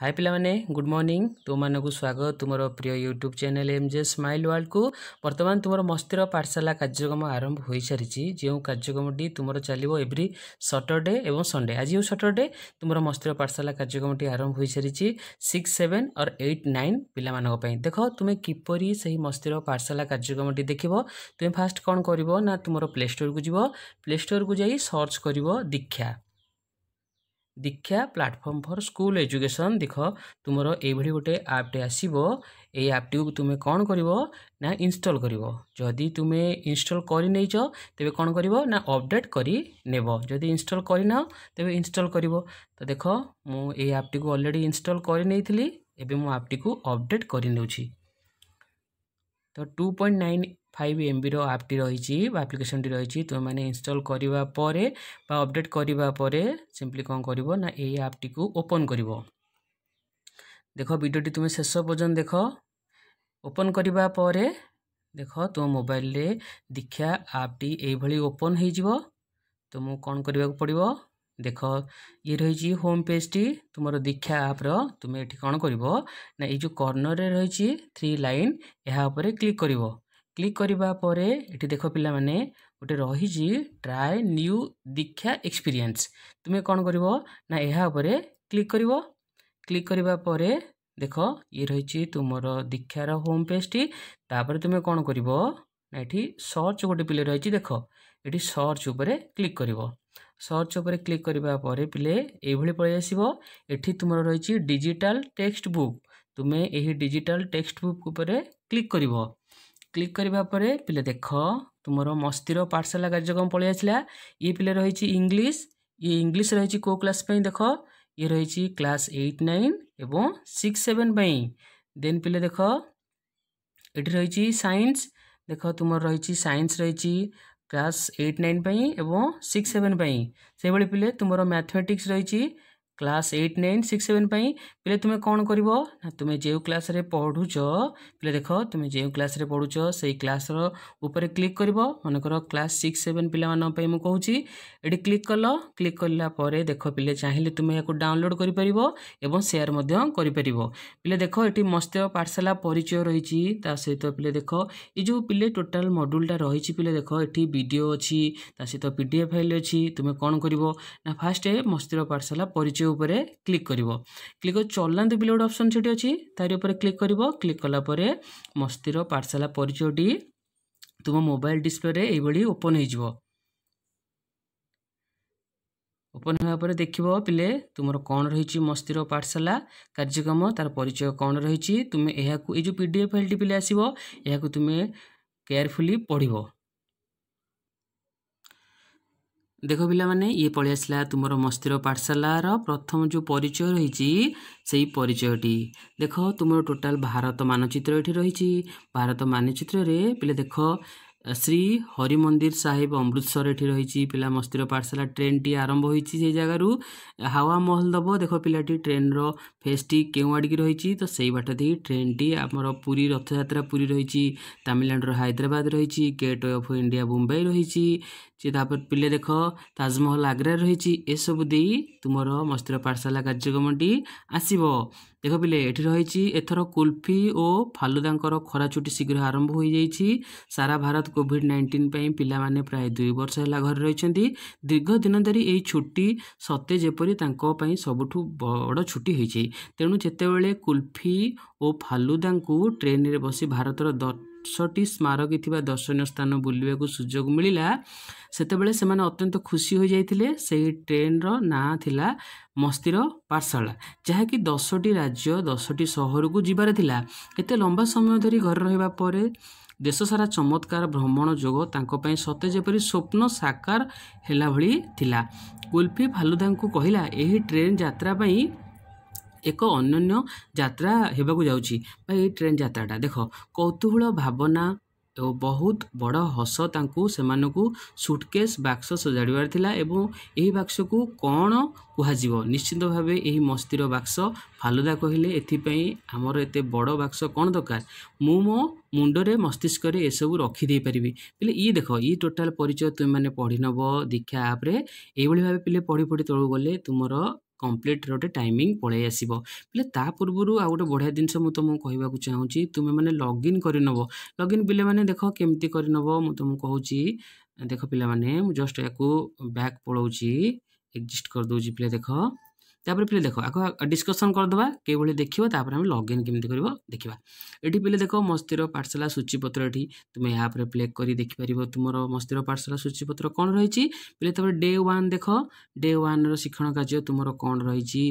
high ପିଲାମାନେ good morning ତୁମମାନଙ୍କୁ ସ୍ୱାଗତ ତୁମର ପ୍ରିୟ YouTube channel M J smile ୱାର୍ଲଡ଼କୁ ବର୍ତ୍ତମାନ ତୁମର ମସ୍ତିର ପାଠଶାଳା କାର୍ଯ୍ୟକ୍ରମ ଆରମ୍ଭ ହୋଇସାରିଛି ଯେଉଁ କାର୍ଯ୍ୟକ୍ରମଟି ତୁମର ଚାଲିବ ଏଭ୍ରି ସଟରଡେ ଏବଂ ସଣ୍ଡେ ଆଜି ଯେଉଁ ସଟରଡେ ତୁମର ମସ୍ତିର ପାଠଶାଳା କାର୍ଯ୍ୟକ୍ରମଟି ଆରମ୍ଭ ହୋଇସାରିଛି six seven or eight nine ପିଲାମାନଙ୍କ ପାଇଁ ଦେଖ ତୁମେ କିପରି ସେହି ମସ୍ତିର ପାଠଶାଳା କାର୍ଯ୍ୟକ୍ରମଟି ଦେଖିବ ତୁମେ ଫାର୍ଷ୍ଟ କ'ଣ କରିବ ନା ତୁମର ପ୍ଲେ ଷ୍ଟୋରକୁ ଯିବ ପ୍ଲେ ଷ୍ଟୋରକୁ ଯାଇ ସର୍ଚ୍ଚ କରିବ Diksha Diksha platform for school education ଦେଖ ତୁମର ଏଇଭଳି ଗୋଟେ ଆପ୍ଟେ ଆସିବ ଏଇ ଆପ୍ଟିକୁ ତୁମେ କ'ଣ କରିବ ନା ଇନଷ୍ଟଲ୍ କରିବ ଯଦି ତୁମେ ଇନଷ୍ଟଲ୍ କରିନେଇଛ ତେବେ କ'ଣ କରିବ ନା ଅପଡ଼େଟ୍ କରି ନେବ ଯଦି ଇନଷ୍ଟଲ୍ କରିନାଅ ତେବେ ଇନଷ୍ଟଲ୍ କରିବ ତ ଦେଖ ମୁଁ ଏଇ ଆପ୍ଟିକୁ ଅଲରେଡ଼ି ଇନଷ୍ଟଲ୍ କରିନେଇଥିଲି ଏବେ ମୁଁ ଆପ୍ଟିକୁ ଅପଡ଼େଟ୍ କରିନେଉଛି ତ ଟୁ ପଏଣ୍ଟ ନାଇନ୍ ଫାଇଭ୍ ଏମ୍ବିର ଆପ୍ଟି ରହିଛି ବା ଆପ୍ଲିକେସନ୍ଟି ରହିଛି ତୁମେମାନେ ଇନଷ୍ଟଲ୍ କରିବା ପରେ ବା ଅପଡ଼େଟ୍ କରିବା ପରେ ସିମ୍ପଲି କ'ଣ କରିବ ନା ଏଇ ଆପ୍ଟିକୁ ଓପନ୍ କରିବ ଦେଖ ଭିଡ଼ିଓଟି ତୁମେ ଶେଷ ପର୍ଯ୍ୟନ୍ତ ଦେଖ ଓପନ୍ କରିବା ପରେ ଦେଖ ତୁମ ମୋବାଇଲରେ ଦୀକ୍ଷା ଆପ୍ଟି ଏଇଭଳି ଓପନ୍ ହୋଇଯିବ ତୁମକୁ କ'ଣ କରିବାକୁ ପଡ଼ିବ ଦେଖ ଇଏ ରହିଛି ହୋମ୍ ପେଜ୍ଟି ତୁମର ଦୀକ୍ଷା ଆପ୍ର ତୁମେ ଏଠି କ'ଣ କରିବ ନା ଏଇ ଯେଉଁ କର୍ଣ୍ଣର୍ରେ ରହିଛି ଥ୍ରୀ ଲାଇନ୍ ଏହା ଉପରେ କ୍ଲିକ୍ କରିବ କ୍ଲିକ୍ କରିବା ପରେ ଏଠି ଦେଖ ପିଲାମାନେ ଗୋଟେ ରହିଛି ଟ୍ରାଏ ନ୍ୟୁ ଦୀକ୍ଷା ଏକ୍ସପିରିଏନ୍ସ ତୁମେ କ'ଣ କରିବ ନା ଏହା ଉପରେ କ୍ଲିକ୍ କରିବ କ୍ଲିକ୍ କରିବା ପରେ ଦେଖ ଇଏ ରହିଛି ତୁମର ଦୀକ୍ଷାର ହୋମ୍ ପେଜ୍ଟି ତାପରେ ତୁମେ କ'ଣ କରିବ ନା ଏଠି ସର୍ଚ୍ଚ ଗୋଟେ ପିଲେ ରହିଛି ଦେଖ ଏଠି ସର୍ଚ୍ଚ ଉପରେ କ୍ଲିକ୍ କରିବ ସର୍ଚ୍ଚ ଉପରେ କ୍ଲିକ୍ କରିବା ପରେ ପିଲେ ଏଇଭଳି ପଳାଇ ଆସିବ ଏଠି ତୁମର ରହିଛି ଡିଜିଟାଲ୍ ଟେକ୍ସଟ ବୁକ୍ ତୁମେ ଏହି ଡିଜିଟାଲ୍ ଟେକ୍ସଟ ବୁକ୍ ଉପରେ କ୍ଲିକ୍ କରିବ କ୍ଲିକ୍ କରିବା ପରେ ପିଲେ ଦେଖ ତୁମର ମସ୍ତିର ପାଠଶାଳା କାର୍ଯ୍ୟକ୍ରମ ପଳାଇ ଆସିଲା ଇଏ ପିଲେ ରହିଛି ଇଂଲିଶ ଇଏ ଇଂଲିଶ ରହିଛି କେଉଁ କ୍ଲାସ୍ ପାଇଁ ଦେଖ ଇଏ ରହିଛି କ୍ଲାସ୍ ଏଇଟ୍ ନାଇନ୍ ଏବଂ ସିକ୍ସ ସେଭେନ୍ ପାଇଁ ଦେନ୍ ପିଲେ ଦେଖ ଏଠି ରହିଛି ସାଇନ୍ସ ଦେଖ ତୁମର ରହିଛି ସାଇନ୍ସ ରହିଛି class eight nine six seven से भाई पिले मैथमेटिक्स रही class eight nine six seven ପାଇଁ ପିଲେ ତୁମେ କ'ଣ କରିବ ନା ତୁମେ ଯେଉଁ କ୍ଲାସ୍ରେ ପଢ଼ୁଛ ପିଲେ ଦେଖ ତୁମେ ଯେଉଁ କ୍ଲାସ୍ରେ ପଢ଼ୁଛ ସେଇ କ୍ଲାସ୍ର ଉପରେ କ୍ଲିକ୍ କରିବ ମନେକର କ୍ଲାସ୍ ସିକ୍ସ ସେଭେନ୍ ପିଲାମାନଙ୍କ ପାଇଁ ମୁଁ କହୁଛି ଏଠି କ୍ଲିକ୍ କଲ କ୍ଲିକ୍ କଲା ପରେ ଦେଖ ପିଲେ ଚାହିଁଲେ ତୁମେ ଏହାକୁ ଡାଉନଲୋଡ଼୍ କରିପାରିବ ଏବଂ ସେୟାର ମଧ୍ୟ କରିପାରିବ ପିଲେ ଦେଖ ଏଠି ମତ୍ସ୍ୟ ପାଠଶାଳା ପରିଚୟ ରହିଛି ତା ସହିତ ପିଲେ ଦେଖ ଏ ଯେଉଁ ପିଲେ ଟୋଟାଲ୍ ମଡ୍ୟୁଲଟା ରହିଛି ପିଲେ ଦେଖ ଏଠି ଭିଡ଼ିଓ ଅଛି ତା ସହିତ ପି ଡି ଏଫ୍ ଫାଇଲ୍ ଅଛି ତୁମେ କ'ଣ କରିବ ନା ଫାର୍ଷ୍ଟ ମତ୍ସ୍ୟ ପାଠଶାଳା ପରିଚୟ উপরে ক্লিক করব ক্লিক করে চলাতে পিলোড অপসନ୍ সেটি ଅଛି তাରି ଉପରେ କ୍ଲିକ୍ କରିବ କ୍ଲିକ୍ କଲା ପରେ ମସ୍ତିର ପାଠଶାଳା ପରିଚୟଟି ତୁମ ମୋବାଇଲ ଡିସପ୍ଲେରେ ଏଇଭଳି ଓପନ୍ ହୋଇଯିବ ଓପନ୍ ହେବା ପରେ ଦେଖିବ ପିଲେ ତୁମର କ'ଣ ରହିଛି ମସ୍ତିର ପାଠଶାଳା କାର୍ଯ୍ୟକ୍ରମ ତାର ପରିଚୟ କ'ଣ ରହିଛି ତୁମେ ଏହାକୁ ଏଇ ଯେଉଁ ପି ଡି ଏଫ୍ ଫାଇଲ୍ଟି ପିଲେ ଆସିବ ଏହାକୁ ତୁମେ କେୟାରଫୁଲି ପଢ଼ିବ ଦେଖ ପିଲାମାନେ ଇଏ ପଳେଇ ଆସିଲା ତୁମର ମସ୍ତିର ପାଠଶାଳାର ପ୍ରଥମ ଯେଉଁ ପରିଚୟ ରହିଛି ସେଇ ପରିଚୟଟି ଦେଖ ତୁମର ଟୋଟାଲ୍ ଭାରତ ମାନଚିତ୍ର ଏଠି ରହିଛି ଭାରତ ମାନଚିତ୍ରରେ ପିଲା ଦେଖ ଶ୍ରୀ ହରିମନ୍ଦିର ସାହେବ ଅମୃତସର ଏଠି ରହିଛି ପିଲା ମସ୍ତିର ପାଠଶାଳା ଟ୍ରେନ୍ଟି ଆରମ୍ଭ ହୋଇଛି ସେଇ ଜାଗାରୁ ହାୱା ମହଲ ଦେବ ଦେଖ ପିଲାଟି ଟ୍ରେନ୍ର ଫେସ୍ଟି କେଉଁ ଆଡ଼ିକି ରହିଛି ତ ସେଇ ବାଟ ଦେଇ ଟ୍ରେନ୍ଟି ଆମର ପୁରୀ ରଥଯାତ୍ରା ପୁରୀ ରହିଛି ତାମିଲନାଡ଼ୁର ହାଇଦ୍ରାବାଦ ରହିଛି gateway of India Mumbai ରହିଛି ଯେ ତାପରେ ପିଲେ ଦେଖ ତାଜମହଲ ଆଗ୍ରାରେ ରହିଛି ଏସବୁ ଦେଇ ତୁମର ମସ୍ତିର ପାଠଶାଳା କାର୍ଯ୍ୟକ୍ରମଟି ଆସିବ ଦେଖ ପିଲେ ଏଠି ରହିଛି ଏଥର କୁଲ୍ଫି ଓ ଫାଲୁଦାଙ୍କର ଖରା ଛୁଟି ଶୀଘ୍ର ଆରମ୍ଭ ହୋଇଯାଇଛି ସାରା ଭାରତ କୋଭିଡ଼ ନାଇଣ୍ଟିନ୍ ପାଇଁ ପିଲାମାନେ ପ୍ରାୟ ଦୁଇ ବର୍ଷ ହେଲା ଘରେ ରହିଛନ୍ତି ଦୀର୍ଘ ଦିନ ଧରି ଏହି ଛୁଟି ସତେ ଯେପରି ତାଙ୍କ ପାଇଁ ସବୁଠୁ ବଡ଼ ଛୁଟି ହୋଇଛି ତେଣୁ ଯେତେବେଳେ କୁଲ୍ଫି ଓ ଫାଲୁଦାଙ୍କୁ ଟ୍ରେନ୍ରେ ବସି ଭାରତର ଆଠଶହଟି ସ୍ମାରକୀ ଥିବା ଦର୍ଶନୀୟ ସ୍ଥାନ ବୁଲିବାକୁ ସୁଯୋଗ ମିଳିଲା ସେତେବେଳେ ସେମାନେ ଅତ୍ୟନ୍ତ ଖୁସି ହୋଇଯାଇଥିଲେ ସେହି ଟ୍ରେନ୍ର ନାଁ ଥିଲା ମସ୍ତିର ପାଠଶାଳା ଯାହାକି ଦଶଟି ରାଜ୍ୟ ଦଶଟି ସହରକୁ ଯିବାର ଥିଲା ଏତେ ଲମ୍ବା ସମୟ ଧରି ଘରେ ରହିବା ପରେ ଦେଶ ସାରା ଚମତ୍କାର ଭ୍ରମଣ ଯୋଗ ତାଙ୍କ ପାଇଁ ସତେ ଯେପରି ସ୍ୱପ୍ନ ସାକାର ହେଲା ଭଳି ଥିଲା କୁଲ୍ଫି ଫାଲୁଦାଙ୍କୁ କହିଲା ଏହି ଟ୍ରେନ୍ ଯାତ୍ରା ପାଇଁ ଏକ ଅନନ୍ୟ ଯାତ୍ରା ହେବାକୁ ଯାଉଛି ବା ଏଇ ଟ୍ରେନ୍ ଯାତ୍ରାଟା ଦେଖ କୌତୁହଳ ଭାବନା ଓ ବହୁତ ବଡ଼ ହସ ତାଙ୍କୁ ସେମାନଙ୍କୁ ସୁଟକେସ୍ ବାକ୍ସ ସଜାଡ଼ିବାର ଥିଲା ଏବଂ ଏହି ବାକ୍ସକୁ କ'ଣ କୁହାଯିବ ନିଶ୍ଚିନ୍ତ ଭାବେ ଏହି ମସ୍ତିର ବାକ୍ସ ଫାଲୁଦା କହିଲେ ଏଥିପାଇଁ ଆମର ଏତେ ବଡ଼ ବାକ୍ସ କ'ଣ ଦରକାର ମୁଁ ମୋ ମୁଣ୍ଡରେ ମସ୍ତିଷ୍କରେ ଏସବୁ ରଖିଦେଇପାରିବି ବୋଲେ ଇଏ ଦେଖ ଇ ଟୋଟାଲ୍ ପରିଚୟ ତୁମେମାନେ ପଢ଼ିନେବ ଦୀକ୍ଷା ଆପ୍ରେ ଏଇଭଳି ଭାବେ ପିଲେ ପଢ଼ି ପଢ଼ି ତଳକୁ ଗଲେ ତୁମର କମ୍ପ୍ଲିଟ୍ ଗୋଟେ ଟାଇମିଂ ପଳେଇ ଆସିବ ପିଲେ ତା ପୂର୍ବରୁ ଆଉ ଗୋଟେ ବଢ଼ିଆ ଜିନିଷ ମୁଁ ତୁମକୁ କହିବାକୁ ଚାହୁଁଛି ତୁମେମାନେ ଲଗ୍ଇନ୍ କରିନେବ ଲଗ୍ଇନ୍ ପିଲାମାନେ ଦେଖ କେମିତି କରିନେବ ମୁଁ ତୁମକୁ କହୁଛି ଦେଖ ପିଲାମାନେ ମୁଁ ଜଷ୍ଟ ୟାକୁ ବ୍ୟାକ୍ ପଳାଉଛି ଏକ୍ଜିଷ୍ଟ କରିଦେଉଛି ପିଲା ଦେଖ তাপরে পিলে দেখো আগে ডিসকসন করদেবা কিভাবে দেখবা তাপরে আমি লগ ইন কেমি করব দেখবা এটি পিলে দেখো মস্তির পাঠশালা সূচীপত্র এটি তুমি এপরে প্লে করে দেখিপার তোমার মস্তির পাঠশালা সূচীপত্র কম রয়েছে পিলে তাপরে ডে ওয়ান দেখ ডে ওয়ানর শিক্ষণ কার্য তোমার কম রয়েছে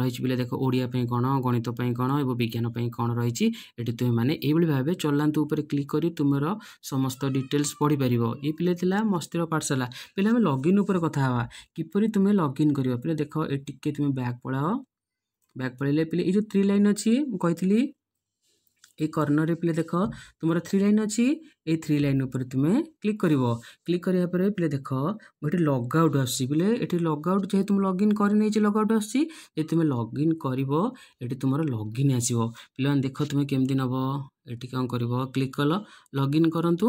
রয়েছে পিলে দেখ ওড়িয়া কণ গণিত কণ এবং বিজ্ঞান কণ রয়েছে এটি তুমি মানে এইভাবে ভাবে চলান্তু উপরে ক্লিক করে তোমার সমস্ত ডিটেলস পড়িপার এই পিলে লা মস্তির পাঠশালা পিলে আমি লগ ইন উপরে কথা হওয়া কিপর তুমি লগ ইন করব পিলে দেখ এটি টিকি তুমি তুমি ବ୍ୟାକ୍ ପଳାଅ ବ୍ୟାକ୍ ପଳାଇଲେ ପିଲେ ଏଇ ଯେଉଁ ଥ୍ରୀ ଲାଇନ୍ ଅଛି ମୁଁ କହିଥିଲି এই কর্ণরে পিলে দেখ তোমার থ্রি লাইন অছি এই থ্রি লাইন উপরে তুমি ক্লিক করব ক্লিক করা পরে পিলে দেখ এটি লগ আউট আসছি পিলে এটি লগ আউট যেহেতু তুমি লগ ইন করে নিয়েছি লগ আউট আসছি যদি তুমি লগ ইন করব এটি তোমার লগ ইন আসব পিলে দেখ তুমি কেমতি নব ଏଠି କ'ଣ କରିବ କ୍ଲିକ୍ କଲ ଲଗ୍ଇନ୍ କରନ୍ତୁ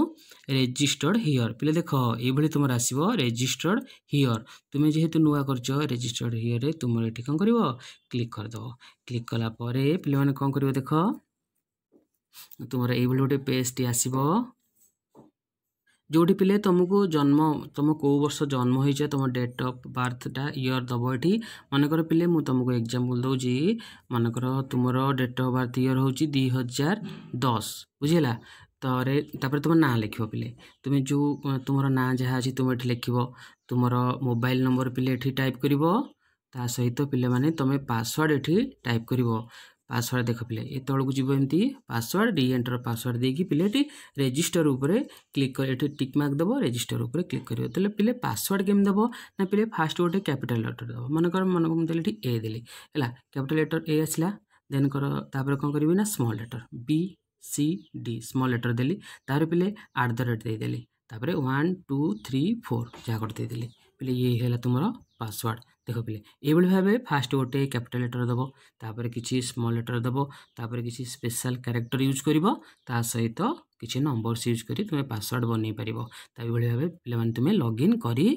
ରେଜିଷ୍ଟର୍ଡ଼ ହିଅର୍ ପିଲେ ଦେଖ ଏଇଭଳି ତୁମର ଆସିବ ରେଜିଷ୍ଟର୍ଡ଼ ହିଅର୍ ତୁମେ ଯେହେତୁ ନୂଆ କରିଛ ରେଜିଷ୍ଟର୍ଡ଼ ହିଅର୍ରେ ତୁମର ଏଠି କ'ଣ କରିବ କ୍ଲିକ୍ କରିଦେବ କ୍ଲିକ୍ କଲା ପରେ ପିଲାମାନେ କ'ଣ କରିବ ଦେଖ ତୁମର ଏଇଭଳି ଗୋଟେ ପେଜ୍ଟି ଆସିବ ଯେଉଁଠି ପିଲେ ତୁମକୁ ଜନ୍ମ ତୁମ କେଉଁ ବର୍ଷ ଜନ୍ମ ହେଇଛ ତୁମ ଡେଟ୍ ଅଫ୍ ବାର୍ଥଟା ଇୟର୍ ଦେବ ଏଠି ମନେକର ପିଲେ ମୁଁ ତୁମକୁ ଏକ୍ଜାମ୍ପଲ୍ ଦେଉଛି ମନେକର ତୁମର ଡେଟ୍ ଅଫ୍ ବାର୍ଥ ଇୟର୍ ହେଉଛି ଦୁଇ ହଜାର ଦଶ ବୁଝିହେଲା ତରେ ତାପରେ ତୁମ ନାଁ ଲେଖିବ ପିଲେ ତୁମେ ଯେଉଁ ତୁମର ନାଁ ଯାହା ଅଛି ତୁମେ ଏଠି ଲେଖିବ ତୁମର ମୋବାଇଲ୍ ନମ୍ବର ପିଲେ ଏଠି ଟାଇପ୍ କରିବ ତା ସହିତ ପିଲାମାନେ ତୁମେ ପାସୱାର୍ଡ଼ ଏଠି ଟାଇପ୍ କରିବ ପାସୱାର୍ଡ଼ ଦେଖ ପିଲା ଏ ତଳକୁ ଯିବ ଏମିତି ପାସୱାର୍ଡ଼ ରି ଏଣ୍ଟର ପାସୱାର୍ଡ଼ ଦେଇକି ପିଲାଟି ରେଜିଷ୍ଟର ଉପରେ କ୍ଲିକ୍ କରି ଏଠି ଟିକ୍ ମାର୍କ ଦେବ ରେଜିଷ୍ଟର ଉପରେ କ୍ଲିକ୍ କରିବ ତାହେଲେ ପିଲେ ପାସୱାର୍ଡ଼ କେମିତି ଦେବ ନା ପିଲେ ଫାଷ୍ଟ ଗୋଟେ କ୍ୟାପିଟାଲ ଲେଟର ଦେବ ମନେକର ମନେ ମୁଁ ଦେଲି ଏଠି ଏ ଦେଲି ହେଲା କ୍ୟାପିଟାଲ ଲେଟର ଏ ଆସିଲା ଦେନ୍ କର ତାପରେ କ'ଣ କରିବି ନା small letter B C D small letter ଦେଲି ତାପରେ ପିଲେ ଆଟ୍ ଦ ରେଟ୍ ଦେଇଦେଲି ତାପରେ ୱାନ୍ ଟୁ ଥ୍ରୀ ଫୋର୍ ଯାହା ଗୋଟେ ଦେଇଦେଲି ପିଲେ ଇଏ ହେଲା ତୁମର ପାସୱାର୍ଡ଼ ଦେଖ ପିଲେ ଏଇଭଳି ଭାବେ ଫାଷ୍ଟ ଗୋଟେ କ୍ୟାପିଟାଲ୍ ଲେଟର୍ ଦେବ ତାପରେ କିଛି ସ୍ମଲ୍ ଲେଟର୍ ଦେବ ତାପରେ କିଛି ସ୍ପେଶାଲ୍ କ୍ୟାରେକ୍ଟର ୟୁଜ୍ କରିବ ତା ସହିତ କିଛି ନମ୍ବର୍ସ ୟୁଜ୍ କରି ତୁମେ ପାସୱାର୍ଡ଼ ବନେଇ ପାରିବ ତ ଏଇଭଳି ଭାବେ ପିଲାମାନେ ତୁମେ ଲଗ୍ଇନ୍ କରି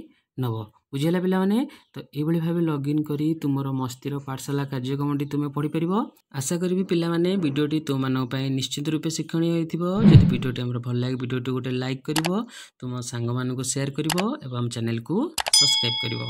ନେବ ବୁଝିହେଲା ପିଲାମାନେ ତ ଏଇଭଳି ଭାବେ ଲଗ୍ଇନ୍ କରି ତୁମର ମସ୍ତିର ପାଠଶାଳା କାର୍ଯ୍ୟକ୍ରମଟି ତୁମେ ପଢ଼ିପାରିବ ଆଶା କରିବି ପିଲାମାନେ ଭିଡ଼ିଓଟି ତୁମମାନଙ୍କ ପାଇଁ ନିଶ୍ଚିତ ରୂପେ ଶିକ୍ଷଣୀୟ ହୋଇଥିବ ଯଦି ଭିଡ଼ିଓଟି ଆମର ଭଲ ଲାଗେ ଭିଡ଼ିଓଟି ଗୋଟେ ଲାଇକ୍ କରିବ ତୁମ ସାଙ୍ଗମାନଙ୍କୁ ସେୟାର କରିବ ଏବଂ ଚ୍ୟାନେଲକୁ ସବସ୍କ୍ରାଇବ୍ କରିବ